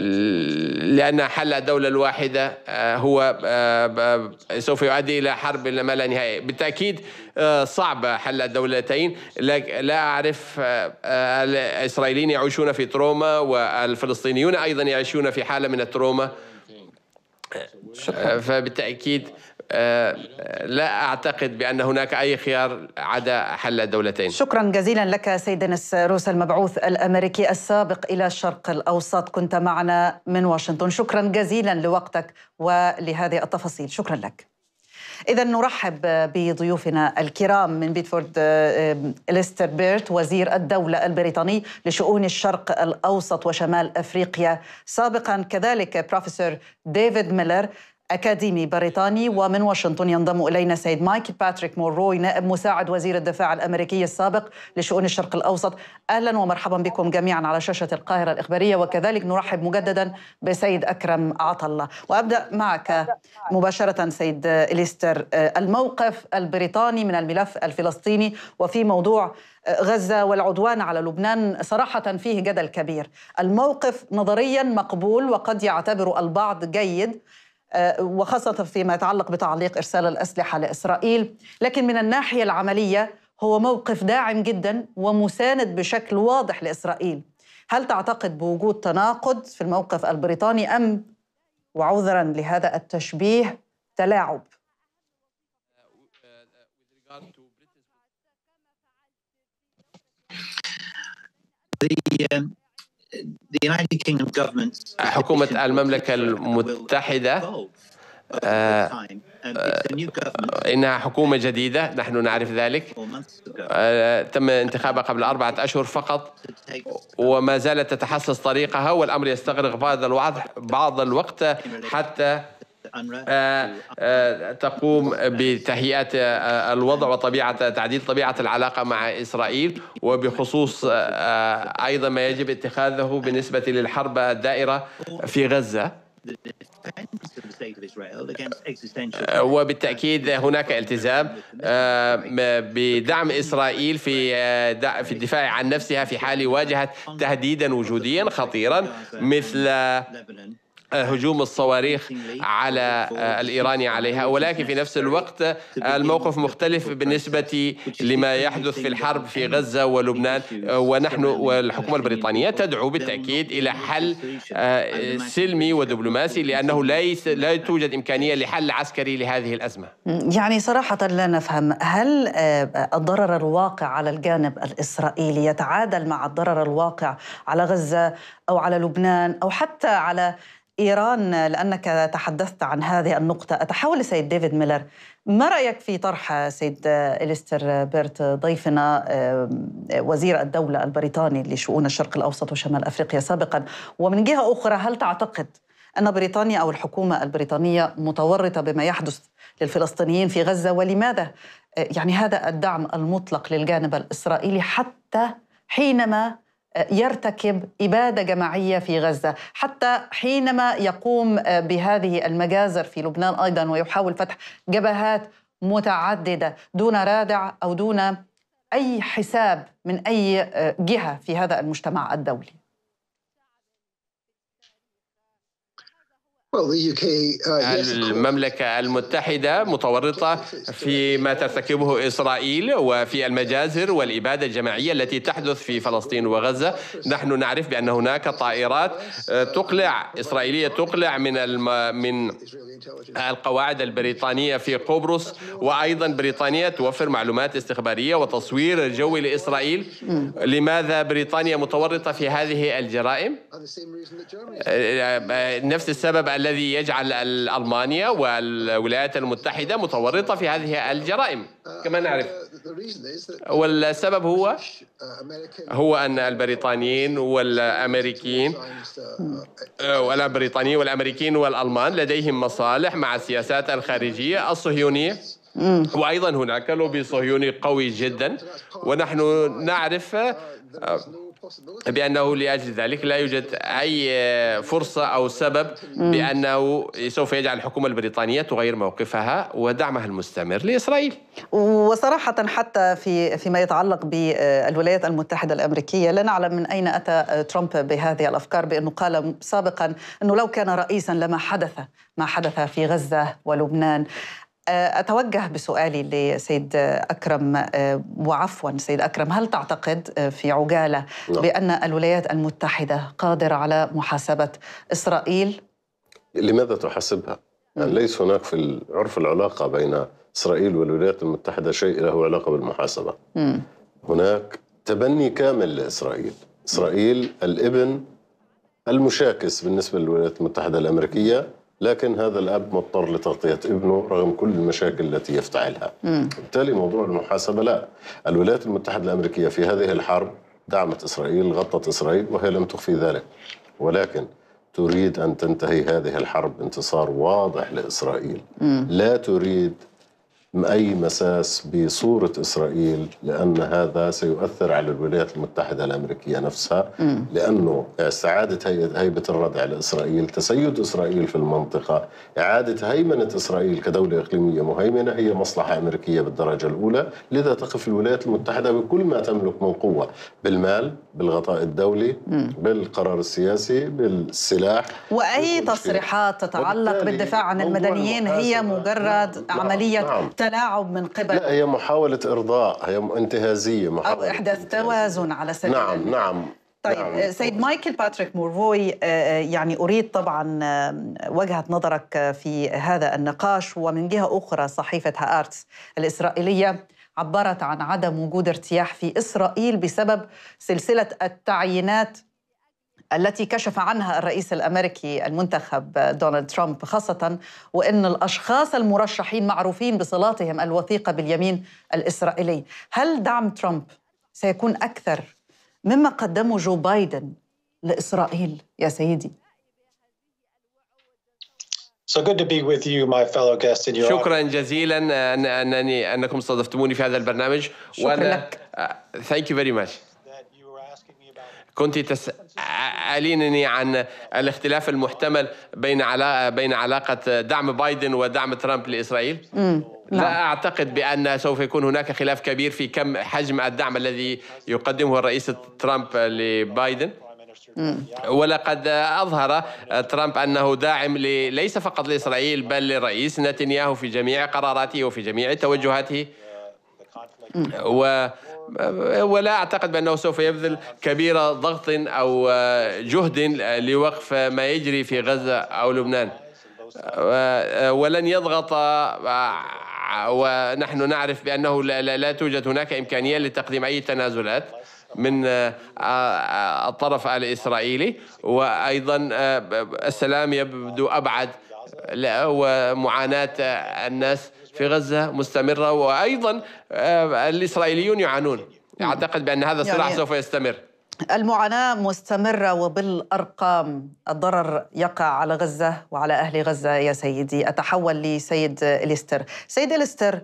لأن حل الدولة الواحدة آه، هو آه، سوف يؤدي إلى حرب ما لا نهاية بالتأكيد صعب حل الدولتين لا أعرف الإسرائيليين يعيشون في تروما والفلسطينيون أيضا يعيشون في حالة من التروما فبالتأكيد لا أعتقد بأن هناك أي خيار عدا حل الدولتين شكرا جزيلا لك سيد نس روسا المبعوث الأمريكي السابق إلى الشرق الأوسط كنت معنا من واشنطن شكرا جزيلا لوقتك ولهذه التفاصيل شكرا لك إذا نرحب بضيوفنا الكرام من بيتفورد ليستر بيرت وزير الدولة البريطاني لشؤون الشرق الأوسط وشمال أفريقيا سابقا كذلك بروفيسور ديفيد ميلر أكاديمي بريطاني ومن واشنطن ينضم إلينا سيد مايكل باتريك موروي نائب مساعد وزير الدفاع الأمريكي السابق لشؤون الشرق الأوسط أهلا ومرحبا بكم جميعا على شاشة القاهرة الإخبارية وكذلك نرحب مجددا بسيد أكرم عطلة وأبدأ معك مباشرة سيد إليستر الموقف البريطاني من الملف الفلسطيني وفي موضوع غزة والعدوان على لبنان صراحة فيه جدل كبير الموقف نظريا مقبول وقد يعتبر البعض جيد آه، وخاصة فيما يتعلق بتعليق إرسال الأسلحة لإسرائيل لكن من الناحية العملية هو موقف داعم جدا ومساند بشكل واضح لإسرائيل هل تعتقد بوجود تناقض في الموقف البريطاني أم وعذرا لهذا التشبيه تلاعب the uh... حكومة المملكة المتحدة آه، آه، إنها حكومة جديدة نحن نعرف ذلك آه، تم انتخابها قبل أربعة أشهر فقط وما زالت تتحسس طريقها والأمر يستغرق بعض بعض الوقت حتى آه، آه، تقوم بتهيئة آه، الوضع وطبيعة تعديل طبيعة العلاقة مع إسرائيل وبخصوص أيضا ما يجب اتخاذه بالنسبة للحرب الدائرة في غزة وبالتاكيد هناك التزام بدعم اسرائيل في في الدفاع عن نفسها في حال واجهت تهديدا وجوديا خطيرا مثل هجوم الصواريخ على آه، الإيراني عليها ولكن في نفس الوقت آه، الموقف مختلف بالنسبة لما يحدث في الحرب في غزة ولبنان آه، ونحن والحكومة البريطانية تدعو بالتأكيد إلى حل سلمي ودبلوماسي لأنه ليس لا توجد إمكانية لحل عسكري لهذه الأزمة يعني صراحة لا نفهم هل الضرر الواقع على الجانب الإسرائيلي يتعادل مع الضرر الواقع على غزة أو على لبنان أو حتى على إيران لأنك تحدثت عن هذه النقطة أتحول لسيد ديفيد ميلر ما رأيك في طرح سيد إليستر بيرت ضيفنا وزير الدولة البريطاني لشؤون الشرق الأوسط وشمال أفريقيا سابقا ومن جهة أخرى هل تعتقد أن بريطانيا أو الحكومة البريطانية متورطة بما يحدث للفلسطينيين في غزة ولماذا آه، يعني هذا الدعم المطلق للجانب الإسرائيلي حتى حينما يرتكب إبادة جماعية في غزة حتى حينما يقوم آه، بهذه المجازر في لبنان أيضا ويحاول فتح جبهات متعددة دون رادع أو دون أي حساب من أي آه، جهة في هذا المجتمع الدولي Uh, المملكة المتحدة متورطة فيما ترتكبه إسرائيل وفي المجازر والإبادة الجماعية التي تحدث في فلسطين وغزة نحن نعرف بأن هناك طائرات آه، تقلع إسرائيلية تقلع من من القواعد البريطانية في قبرص وأيضا بريطانيا توفر معلومات استخبارية وتصوير جوي لإسرائيل hmm. لماذا بريطانيا متورطة في هذه الجرائم؟ آه، آه، نفس السبب الذي يجعل المانيا والولايات المتحده متورطه في هذه الجرائم كما uh, نعرف والسبب هو uh, هو ان البريطانيين والامريكيين uh, آه، والبريطانيين والامريكيين والالمان لديهم مصالح مع السياسات الخارجيه الصهيونيه وايضا هناك لوبي صهيوني قوي جدا ونحن نعرف آه، بأنه لأجل ذلك لا يوجد أي فرصة أو سبب بأنه سوف يجعل الحكومة البريطانية تغير موقفها ودعمها المستمر لإسرائيل وصراحة حتى في فيما يتعلق بالولايات المتحدة الأمريكية لا نعلم من أين أتى ترامب بهذه الأفكار بأنه قال سابقا أنه لو كان رئيسا لما حدث ما حدث في غزة ولبنان آه، أتوجه بسؤالي لسيد أكرم آه، وعفوا سيد أكرم هل تعتقد آه، في عجالة نعم. بأن الولايات المتحدة قادرة على محاسبة إسرائيل؟ لماذا تحاسبها؟ يعني ليس هناك في عرف العلاقة بين إسرائيل والولايات المتحدة شيء له علاقة بالمحاسبة مم. هناك تبني كامل لإسرائيل إسرائيل الابن المشاكس بالنسبة للولايات المتحدة الأمريكية لكن هذا الاب مضطر لتغطيه ابنه رغم كل المشاكل التي يفتعلها. بالتالي موضوع المحاسبه لا، الولايات المتحده الامريكيه في هذه الحرب دعمت اسرائيل، غطت اسرائيل وهي لم تخفي ذلك. ولكن تريد ان تنتهي هذه الحرب انتصار واضح لاسرائيل. مم. لا تريد أي مساس بصورة إسرائيل لأن هذا سيؤثر على الولايات المتحدة الأمريكية نفسها لأنه استعادة هيبة الردع لإسرائيل تسيد إسرائيل في المنطقة إعادة هيمنة إسرائيل كدولة إقليمية مهيمنة هي مصلحة أمريكية بالدرجة الأولى لذا تقف الولايات المتحدة بكل ما تملك من قوة بالمال بالغطاء الدولي مم. بالقرار السياسي بالسلاح واي تصريحات تتعلق بالدفاع عن المدنيين هي مجرد لا. نعم، نعم. عمليه نعم. تلاعب من قبل لا هي محاوله ارضاء هي انتهازيه محاولة او احداث توازن على سبيل نعم نعم طيب نعم. آه، سيد مايكل باتريك مورفوي آه، آه، يعني اريد طبعا وجهه نظرك في هذا النقاش ومن جهه اخرى صحيفه هارتس الاسرائيليه عبرت عن عدم وجود ارتياح في اسرائيل بسبب سلسله التعيينات التي كشف عنها الرئيس الامريكي المنتخب دونالد ترامب خاصه وان الاشخاص المرشحين معروفين بصلاتهم الوثيقه باليمين الاسرائيلي، هل دعم ترامب سيكون اكثر مما قدمه جو بايدن لاسرائيل يا سيدي؟ So good to be with you, my fellow guest in your شكرا جزيلا آه، أن أنني أنكم استضفتموني في هذا البرنامج شكرا وأنا لك. آه، thank you very much. كنت تسألينني عن الاختلاف المحتمل بين علا... بين علاقة دعم بايدن ودعم ترامب لإسرائيل لا. نعم. لا أعتقد بأن سوف يكون هناك خلاف كبير في كم حجم الدعم الذي يقدمه الرئيس ترامب لبايدن ولقد أظهر ترامب أنه داعم ليس فقط لإسرائيل بل للرئيس نتنياهو في جميع قراراته وفي جميع توجهاته و ولا اعتقد بانه سوف يبذل كبير ضغط او جهد لوقف ما يجري في غزه او لبنان ولن يضغط ونحن نعرف بانه لا توجد هناك امكانيه لتقديم اي تنازلات من آه، آه، الطرف الإسرائيلي وأيضا آه، السلام يبدو أبعد ومعاناة الناس في غزة مستمرة وأيضا الإسرائيليون يعانون أعتقد بأن هذا الصراع يعني سوف يستمر المعاناة مستمرة وبالأرقام الضرر يقع على غزة وعلى أهل غزة يا سيدي أتحول لسيد إليستر سيد إليستر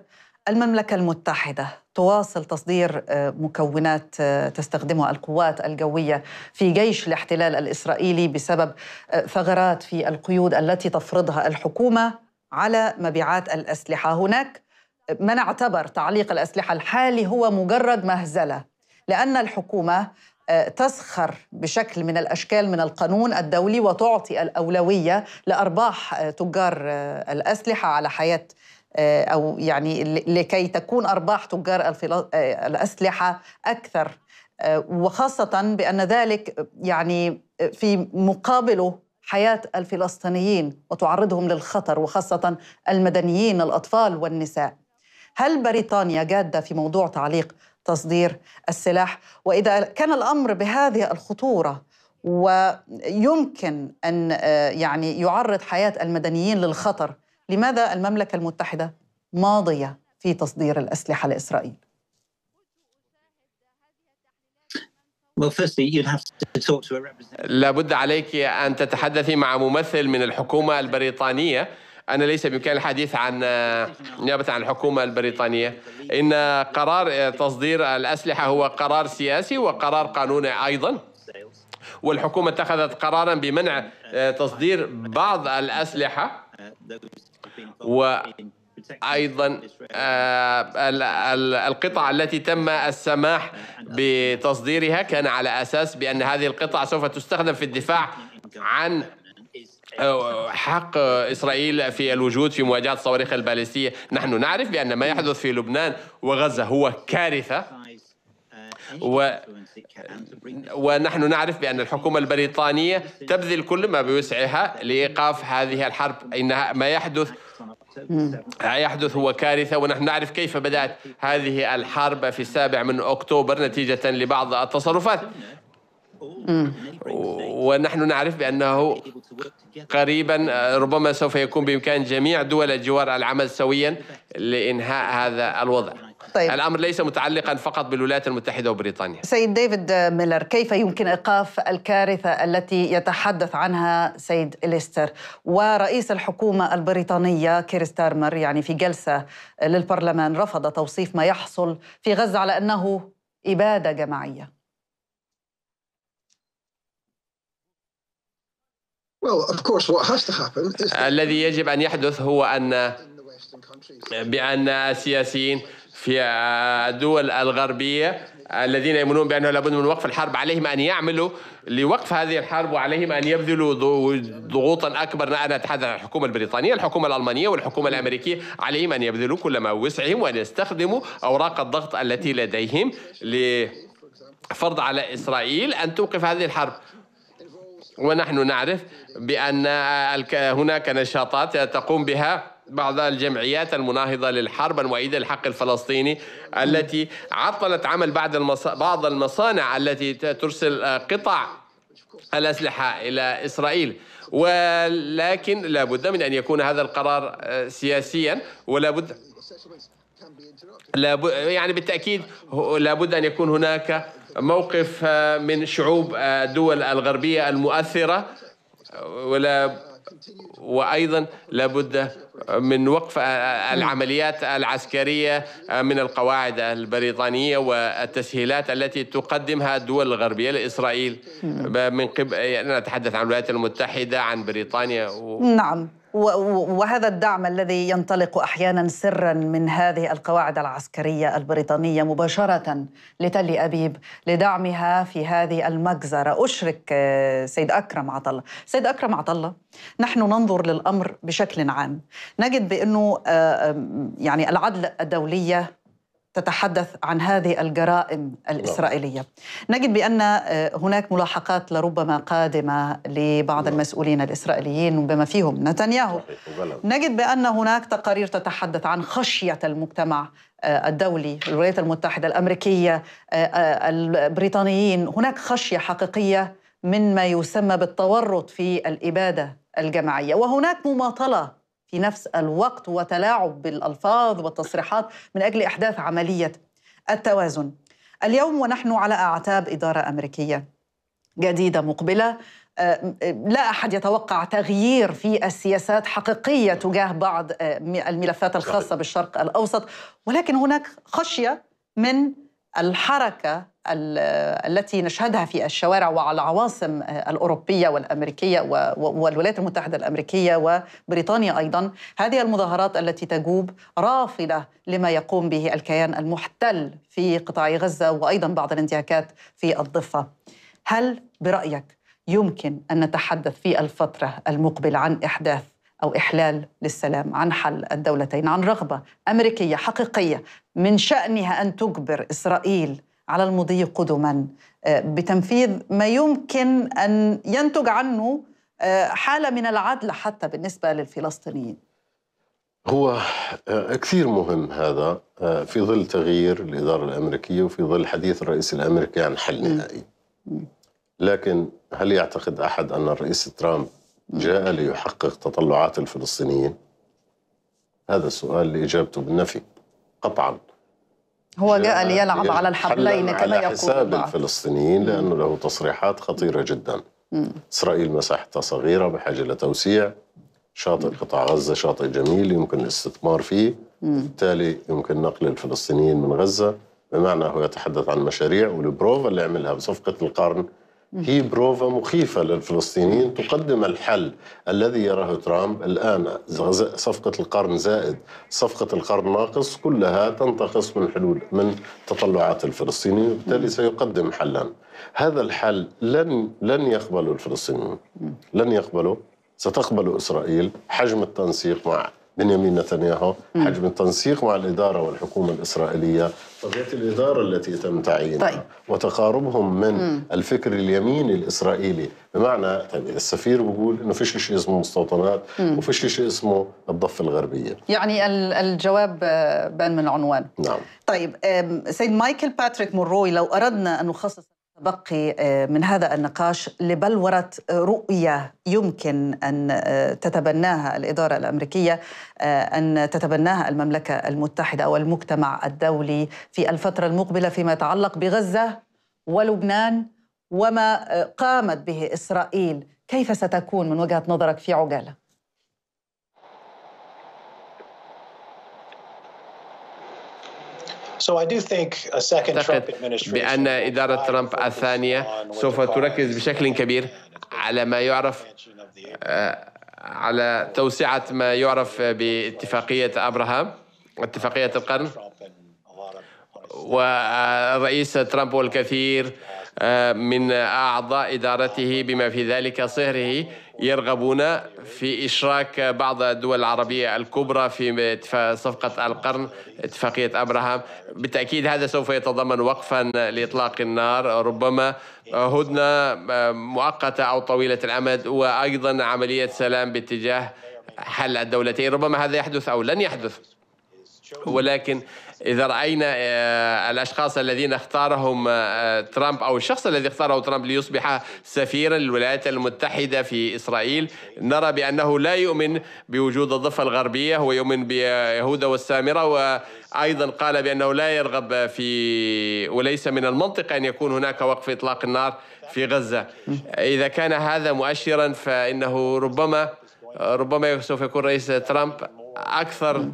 المملكة المتحدة تواصل تصدير آه، مكونات آه، تستخدمها القوات الجوية في جيش الاحتلال الإسرائيلي بسبب آه، ثغرات في القيود التي تفرضها الحكومة على مبيعات الأسلحة هناك من اعتبر تعليق الأسلحة الحالي هو مجرد مهزلة لأن الحكومة تسخر بشكل من الاشكال من القانون الدولي وتعطي الاولويه لارباح تجار الاسلحه على حياه آه، او يعني لكي تكون ارباح تجار آه، الاسلحه اكثر آه، وخاصه بان ذلك يعني في مقابله حياه الفلسطينيين وتعرضهم للخطر وخاصه المدنيين الاطفال والنساء. هل بريطانيا جاده في موضوع تعليق تصدير السلاح؟ واذا كان الامر بهذه الخطوره ويمكن ان يعني يعرض حياه المدنيين للخطر لماذا المملكة المتحدة ماضية في تصدير الأسلحة لإسرائيل؟ لابد عليك أن تتحدثي مع ممثل من الحكومة البريطانية أنا ليس بإمكاني الحديث عن نيابة عن الحكومة البريطانية إن قرار تصدير الأسلحة هو قرار سياسي وقرار قانوني أيضا والحكومة اتخذت قرارا بمنع تصدير بعض الأسلحة وايضا آه، القطع التي تم السماح بتصديرها كان على اساس بان هذه القطع سوف تستخدم في الدفاع عن آه، حق اسرائيل في الوجود في مواجهه الصواريخ البالستيه، نحن نعرف بان ما يحدث في لبنان وغزه هو كارثه و... ونحن نعرف بأن الحكومة البريطانية تبذل كل ما بوسعها لإيقاف هذه الحرب إنها ما يحدث يحدث هو كارثة ونحن نعرف كيف بدأت هذه الحرب في السابع من أكتوبر نتيجة لبعض التصرفات ونحن نعرف بأنه قريبا ربما سوف يكون بإمكان جميع دول الجوار العمل سويا لإنهاء هذا الوضع طيب الأمر ليس متعلقا فقط بالولايات المتحدة وبريطانيا سيد ديفيد ميلر كيف يمكن إيقاف الكارثة التي يتحدث عنها سيد إليستر ورئيس الحكومة البريطانية كيرستارمر يعني في جلسة للبرلمان رفض توصيف ما يحصل في غزة على أنه إبادة جماعية الذي يجب ان يحدث هو ان بان السياسيين في الدول الغربية الذين يؤمنون بأنه لابد من وقف الحرب عليهم أن يعملوا لوقف هذه الحرب وعليهم أن يبذلوا ضغوطا أكبر أنا أتحدث عن الحكومة البريطانية الحكومة الألمانية والحكومة الأمريكية عليهم أن يبذلوا كل ما وسعهم وأن يستخدموا أوراق الضغط التي لديهم لفرض على إسرائيل أن توقف هذه الحرب ونحن نعرف بأن هناك نشاطات تقوم بها بعض الجمعيات المناهضة للحرب المؤيدة للحق الفلسطيني التي عطلت عمل بعض بعض المصانع التي ترسل آه، قطع الأسلحة إلى إسرائيل ولكن لابد من أن يكون هذا القرار آه، سياسيا ولابد لابد يعني بالتأكيد لابد أن يكون هناك موقف آه، من شعوب الدول الغربية المؤثرة ولا وايضا لابد من وقف العمليات العسكريه من القواعد البريطانيه والتسهيلات التي تقدمها الدول الغربيه لاسرائيل من قبل يعني نتحدث عن الولايات المتحده عن بريطانيا و... نعم وهذا الدعم الذي ينطلق احيانا سرا من هذه القواعد العسكريه البريطانيه مباشره لتل ابيب لدعمها في هذه المجزره اشرك آه، سيد اكرم عطله سيد اكرم عطله نحن ننظر للامر بشكل عام نجد بانه آه، يعني العدل الدوليه تتحدث عن هذه الجرائم الإسرائيلية نعم. نجد بأن آه، هناك ملاحقات لربما قادمة لبعض نعم. المسؤولين الإسرائيليين بما فيهم نتنياهو نجد بأن هناك تقارير تتحدث عن خشية المجتمع آه، الدولي الولايات المتحدة الأمريكية آه، البريطانيين هناك خشية حقيقية من ما يسمى بالتورط في الإبادة الجماعية وهناك مماطلة في نفس الوقت وتلاعب بالألفاظ والتصريحات من أجل إحداث عملية التوازن اليوم ونحن على أعتاب إدارة أمريكية جديدة مقبلة آه، لا احد يتوقع تغيير في السياسات حقيقيه تجاه بعض آه، الملفات الخاصه بالشرق الاوسط ولكن هناك خشيه من الحركه التي نشهدها في الشوارع وعلى العواصم الأوروبية والأمريكية والولايات المتحدة الأمريكية وبريطانيا أيضا هذه المظاهرات التي تجوب رافله لما يقوم به الكيان المحتل في قطاع غزة وأيضا بعض الانتهاكات في الضفة هل برأيك يمكن أن نتحدث في الفترة المقبلة عن إحداث أو إحلال للسلام عن حل الدولتين عن رغبة أمريكية حقيقية من شأنها أن تجبر إسرائيل على المضي قدما آه، بتنفيذ ما يمكن أن ينتج عنه آه، حالة من العدل حتى بالنسبة للفلسطينيين هو آه، كثير مهم هذا في ظل تغيير الإدارة الأمريكية وفي ظل حديث الرئيس الأمريكي عن حل نهائي لكن هل يعتقد أحد أن الرئيس ترامب جاء ليحقق تطلعات الفلسطينيين هذا السؤال لإجابته بالنفي قطعا هو جاء ليلعب على الحبلين كما يقول على حساب بعض. الفلسطينيين لأنه له تصريحات خطيرة جدا مم. إسرائيل مساحتها صغيرة بحاجة لتوسيع شاطئ قطاع غزة شاطئ جميل يمكن الاستثمار فيه بالتالي يمكن نقل الفلسطينيين من غزة بمعنى هو يتحدث عن مشاريع والبروفا اللي عملها بصفقة القرن هي بروفا مخيفة للفلسطينيين تقدم الحل الذي يراه ترامب الآن صفقة القرن زائد صفقة القرن ناقص كلها تنتقص من حلول من تطلعات الفلسطينيين وبالتالي سيقدم حلا هذا الحل لن لن يقبله الفلسطينيين لن يقبله ستقبل إسرائيل حجم التنسيق مع بنيامين نتنياهو حجم التنسيق مع الإدارة والحكومة الإسرائيلية طبيعة الإدارة التي تم تعيينها طيب. وتقاربهم من مم. الفكر اليميني الإسرائيلي بمعنى يعني السفير بيقول إنه فيش شيء اسمه مستوطنات وفيش شيء اسمه الضفة الغربية يعني الجواب آه، بان من عنوان نعم طيب سيد مايكل باتريك مونروي لو أردنا أن نخصص بقي آه، من هذا النقاش لبلورة آه، رؤية يمكن أن آه، تتبناها الإدارة الأمريكية أن تتبناها المملكة المتحدة أو المجتمع الدولي في الفترة المقبلة فيما يتعلق بغزة ولبنان وما قامت به إسرائيل كيف ستكون من وجهة نظرك في عجاله؟ أعتقد بأن إدارة ترامب الثانية سوف تركز بشكل كبير على ما يعرف آه، على توسعة ما يعرف باتفاقية أبراهام اتفاقية القرن والرئيس آه، ترامب والكثير آه، من أعضاء إدارته بما في ذلك صهره يرغبون في إشراك بعض الدول العربية الكبرى في صفقة القرن اتفاقية أبراهام بالتأكيد هذا سوف يتضمن وقفا لإطلاق النار ربما هدنة آه، مؤقتة أو طويلة الأمد وأيضا عملية سلام باتجاه حل الدولتين ربما هذا يحدث أو لن يحدث ولكن اذا راينا آه، الاشخاص الذين اختارهم آه، ترامب او الشخص الذي اختاره ترامب ليصبح سفيرا للولايات المتحده في اسرائيل نرى بانه لا يؤمن بوجود الضفه الغربيه هو يؤمن بيهوذا والسامره وايضا قال بانه لا يرغب في وليس من المنطق ان يكون هناك وقف اطلاق النار في غزه اذا كان هذا مؤشرا فانه ربما ربما سوف يكون رئيس ترامب اكثر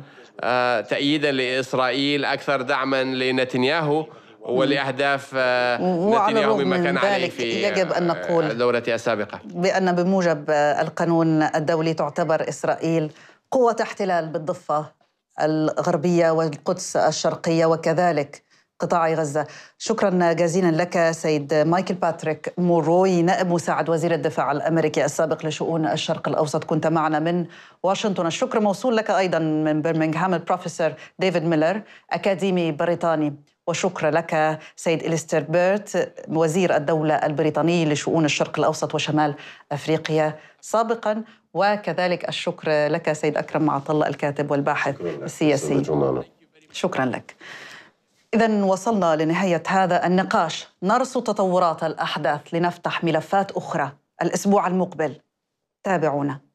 آه، تأييدا لإسرائيل أكثر دعما لنتنياهو ولاهداف آه، نتنياهو مما كان عليه في يجب ان آه، نقول دولتها السابقه بان بموجب القانون الدولي تعتبر اسرائيل قوه احتلال بالضفه الغربيه والقدس الشرقيه وكذلك قطاع غزة شكرا جزيلا لك سيد مايكل باتريك موروي نائب مساعد وزير الدفاع الأمريكي السابق لشؤون الشرق الأوسط كنت معنا من واشنطن الشكر موصول لك أيضا من برمنغهام البروفيسور ديفيد ميلر أكاديمي بريطاني وشكرا لك سيد إليستر بيرت وزير الدولة البريطاني لشؤون الشرق الأوسط وشمال أفريقيا سابقا وكذلك الشكر لك سيد أكرم معطلة الكاتب والباحث السياسي شكرا لك إذا وصلنا لنهاية هذا النقاش نرصد تطورات الأحداث لنفتح ملفات أخرى الأسبوع المقبل تابعونا